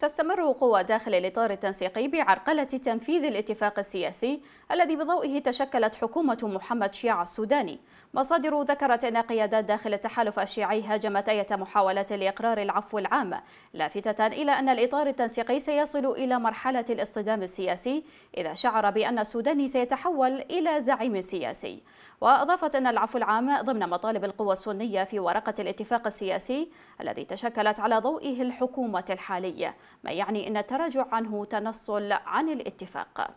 تستمر قوى داخل الإطار التنسيقي بعرقلة تنفيذ الاتفاق السياسي الذي بضوئه تشكلت حكومة محمد شيع السوداني مصادر ذكرت أن قيادات داخل التحالف الشيعي هاجمت أية محاولات لإقرار العفو العام لافتة إلى أن الإطار التنسيقي سيصل إلى مرحلة الاصطدام السياسي إذا شعر بأن السوداني سيتحول إلى زعيم سياسي وأضافت أن العفو العام ضمن مطالب القوى السنية في ورقة الاتفاق السياسي الذي تشكلت على ضوئه الحكومة الحالية ما يعني أن التراجع عنه تنصل عن الاتفاق